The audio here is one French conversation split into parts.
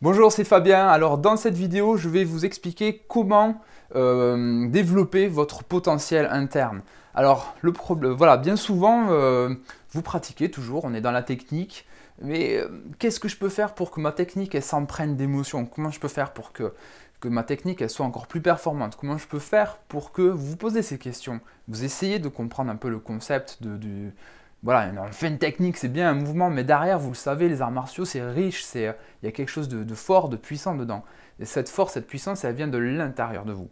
Bonjour, c'est Fabien. Alors dans cette vidéo, je vais vous expliquer comment euh, développer votre potentiel interne. Alors le problème, euh, voilà, bien souvent, euh, vous pratiquez toujours, on est dans la technique, mais qu'est-ce que je peux faire pour que ma technique elle s'emprenne d'émotion Comment je peux faire pour que, que ma technique elle soit encore plus performante Comment je peux faire pour que vous vous posez ces questions Vous essayez de comprendre un peu le concept de, de voilà, on fait une technique, c'est bien un mouvement, mais derrière, vous le savez, les arts martiaux, c'est riche, c'est euh, il y a quelque chose de, fort, de puissant dedans. Et cette force, cette puissance, elle vient de l'intérieur de vous.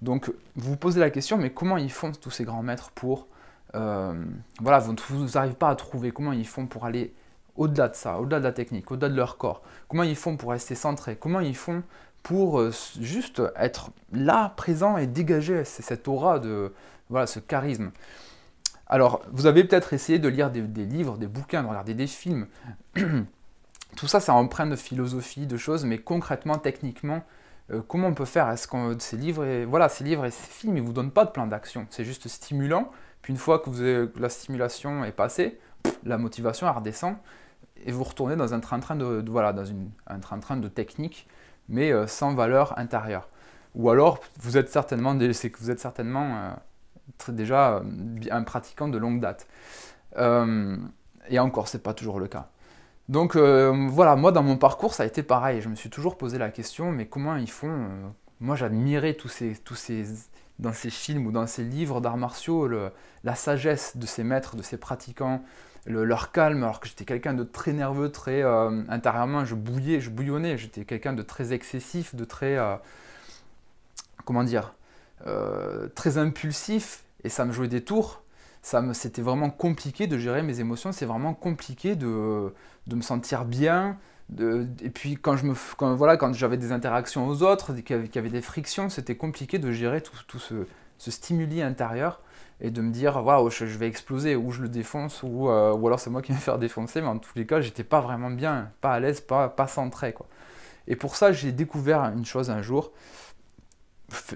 Donc, vous vous posez la question, mais comment ils font tous ces grands maîtres pour, euh, voilà, vous n'arrivez pas à trouver comment ils font pour aller au-delà de ça, au-delà de la technique, au-delà de leur corps. Comment ils font pour rester centrés Comment ils font pour euh, juste être là, présent et dégager cette aura de, voilà, ce charisme. Alors, vous avez peut-être essayé de lire des, livres, des bouquins, de regarder des films. Tout ça, ça emprunte de philosophie, de choses, mais concrètement, techniquement, euh, comment on peut faire Est-ce que ces livres, et, voilà, ces livres et ces films, ils vous donnent pas de plan d'action C'est juste stimulant. Puis une fois que vous la stimulation est passée, la motivation redescend et vous retournez dans un train-train de, voilà, dans un train-train de technique, mais euh, sans valeur intérieure. Ou alors, vous êtes certainement, c'est que vous êtes certainement euh, déjà euh, un pratiquant de longue date. Euh, et encore, c'est pas toujours le cas. Donc euh, voilà, moi dans mon parcours, ça a été pareil. Je me suis toujours posé la question, mais comment ils font Moi, j'admirais tous ces, tous ces, dans ces films ou dans ces livres d'arts martiaux, le, la sagesse de ces maîtres, de ces pratiquants, leur calme, alors que j'étais quelqu'un de très nerveux, très intérieurement, je bouillais, je bouillonnais, j'étais quelqu'un de très excessif, de très, comment dire, très impulsif, et ça me jouait des tours. Ça me, c'était vraiment compliqué de gérer mes émotions. C'est vraiment compliqué de, me sentir bien. et puis quand je me, quand, voilà, quand j'avais des interactions aux autres, qu'il y, avait, y avait des frictions, c'était compliqué de gérer tout, ce, stimuli intérieur et de me dire waouh je, vais exploser ou je le défonce ou, euh, ou alors c'est moi qui vais me faire défoncer mais en tous les cas j'étais pas vraiment bien pas à l'aise pas pas centré quoi et pour ça j'ai découvert une chose un jour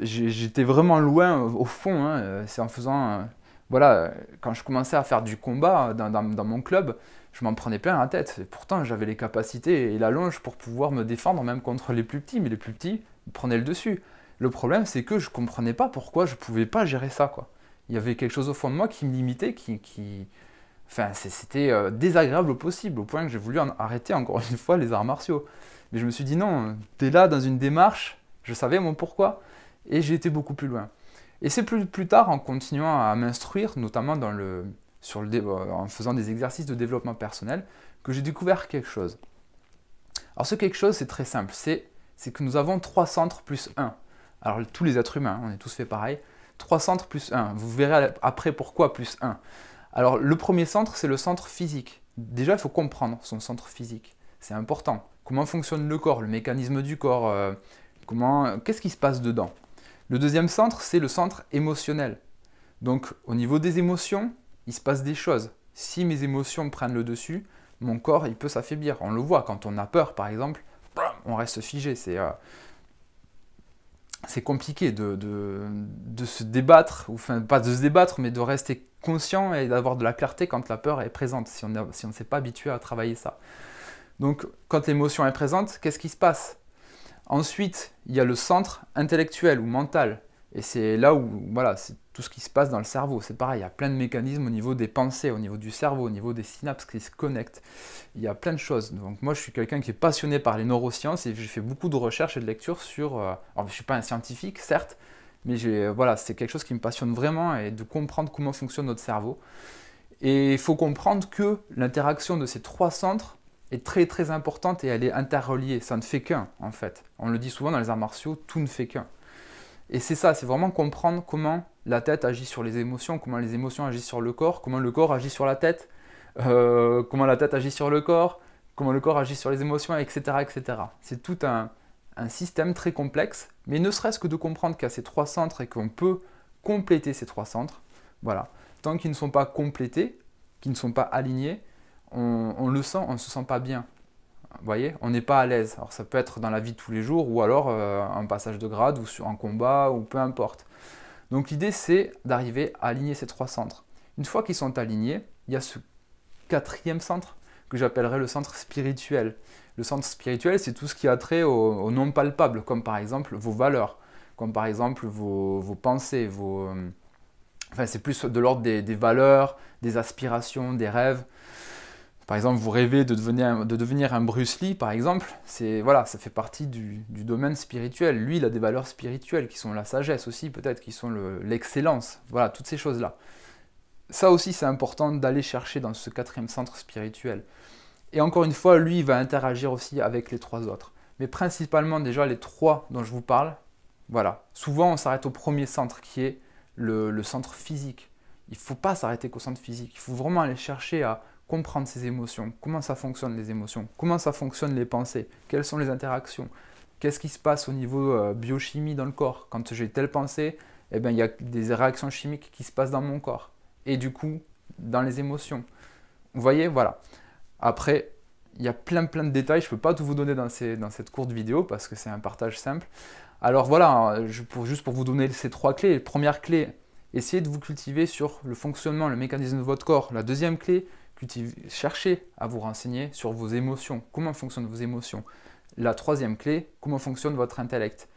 j'étais vraiment loin au fond. Hein, euh, c'est en faisant. Euh, voilà, euh, quand je commençais à faire du combat dans, mon club, je m'en prenais plein la tête. Et pourtant, j'avais les capacités et la longe pour pouvoir me défendre même contre les plus petits. Mais les plus petits prenaient le dessus. Le problème, c'est que je ne comprenais pas pourquoi je ne pouvais pas gérer ça. Quoi. Il y avait quelque chose au fond de moi qui me limitait, qui. Enfin, c'était désagréable au possible, au point que j'ai voulu arrêter encore une fois les arts martiaux. Mais je me suis dit non, t'es là dans une démarche, je savais mon pourquoi et j'ai été beaucoup plus loin. Et c'est plus, tard, en continuant à m'instruire, notamment sur le, euh, en faisant des exercices de développement personnel, que j'ai découvert quelque chose. Alors ce quelque chose, c'est très simple, c'est que nous avons trois centres plus un. Alors tous les êtres humains, hein, on est tous fait pareil. Trois centres plus un. Vous verrez après pourquoi plus un. Alors le premier centre, c'est le centre physique. Déjà, il faut comprendre son centre physique. C'est important. Comment fonctionne le corps, le mécanisme du corps, euh, comment, euh, qu'est-ce qui se passe dedans le deuxième centre, c'est le centre émotionnel. Donc au niveau des émotions, il se passe des choses. Si mes émotions prennent le dessus, mon corps, il peut s'affaiblir. On le voit quand on a peur, par exemple, on reste figé. C'est euh, c'est compliqué de, se débattre, ou enfin pas de se débattre, mais de rester conscient et d'avoir de la clarté quand la peur est présente, si on ne s'est pas habitué à travailler ça. Donc quand l'émotion est présente, qu'est-ce qui se passe Ensuite, il y a le centre intellectuel ou mental. Et c'est là où, voilà, c'est tout ce qui se passe dans le cerveau. C'est pareil, il y a plein de mécanismes au niveau des pensées, au niveau du cerveau, au niveau des synapses qui se connectent. Il y a plein de choses. Donc moi, je suis quelqu'un qui est passionné par les neurosciences et j'ai fait beaucoup de recherches et de lectures sur... Euh... je ne suis pas un scientifique, certes, mais euh, voilà, c'est quelque chose qui me passionne vraiment et de comprendre comment fonctionne notre cerveau. Et il faut comprendre que l'interaction de ces trois centres est très très importante et elle est interreliée. Ça ne fait qu'un en fait. On le dit souvent dans les arts martiaux, tout ne fait qu'un. Et c'est ça, c'est vraiment comprendre comment la tête agit sur les émotions, comment les émotions agissent sur le corps, comment le corps agit sur la tête, euh, comment la tête agit sur le corps, comment le corps agit sur les émotions, etc. etc. C'est tout un, un système très complexe, mais ne serait-ce que de comprendre qu'il y a ces trois centres et qu'on peut compléter ces trois centres, voilà. Tant qu'ils ne sont pas complétés, qu'ils ne sont pas alignés, on, le sent, on ne se sent pas bien. Vous voyez, on n'est pas à l'aise. Alors ça peut être dans la vie de tous les jours ou alors euh, un passage de grade ou sur un combat ou peu importe. Donc l'idée c'est d'arriver à aligner ces trois centres. Une fois qu'ils sont alignés, il y a ce quatrième centre que j'appellerais le centre spirituel. Le centre spirituel, c'est tout ce qui a trait aux non palpable, comme par exemple vos valeurs, comme par exemple vos, pensées, vos... Euh, enfin, c'est plus de l'ordre des valeurs, des aspirations, des rêves. Par exemple, vous rêvez de devenir, de devenir un Bruce Lee, par exemple, c'est voilà, ça fait partie du, domaine spirituel. Lui, il a des valeurs spirituelles qui sont la sagesse aussi, peut-être, qui sont l'excellence. voilà, toutes ces choses-là. Ça aussi, c'est important d'aller chercher dans ce quatrième centre spirituel. Et encore une fois, lui, il va interagir aussi avec les trois autres. Mais principalement, déjà, les trois dont je vous parle, voilà. Souvent, on s'arrête au premier centre qui est le, le centre physique. Il ne faut pas s'arrêter qu'au centre physique. Il faut vraiment aller chercher à comprendre ses émotions, comment ça fonctionne les émotions, comment ça fonctionne les pensées, quelles sont les interactions, qu'est-ce qui se passe au niveau euh, biochimie dans le corps. Quand j'ai telle pensée, eh bien, il y a des réactions chimiques qui se passent dans mon corps et du coup dans les émotions. Vous voyez, voilà. Après, il y a plein plein de détails, je ne peux pas tout vous donner dans, dans cette courte vidéo parce que c'est un partage simple. Alors voilà, hein, juste pour vous donner ces trois clés. Première clé, essayez de vous cultiver sur le fonctionnement, le mécanisme de votre corps. La deuxième clé, cherchez à vous renseigner sur vos émotions, comment fonctionnent vos émotions. La troisième clé, comment fonctionne votre intellect.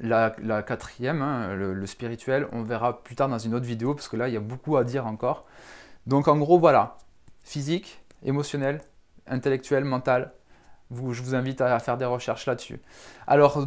La, quatrième, hein, le, le, spirituel, on verra plus tard dans une autre vidéo parce que là, il y a beaucoup à dire encore. Donc en gros, voilà, physique, émotionnel, intellectuel, mental, je vous invite à faire des recherches là-dessus. Alors,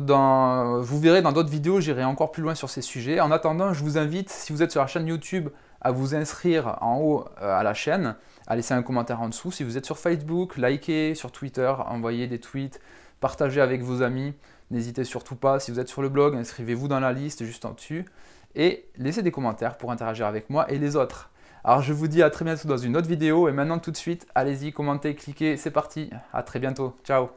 vous verrez dans d'autres vidéos, j'irai encore plus loin sur ces sujets. En attendant, je vous invite, si vous êtes sur la chaîne YouTube, à vous inscrire en haut euh, à la chaîne, à laisser un commentaire en dessous. Si vous êtes sur Facebook, likez, sur Twitter, envoyez des tweets, partagez avec vos amis. N'hésitez surtout pas, si vous êtes sur le blog, inscrivez-vous dans la liste juste en dessus et laissez des commentaires pour interagir avec moi et les autres. Alors je vous dis à très bientôt dans une autre vidéo et maintenant tout de suite, allez-y, commentez, cliquez, c'est parti. À très bientôt. Ciao.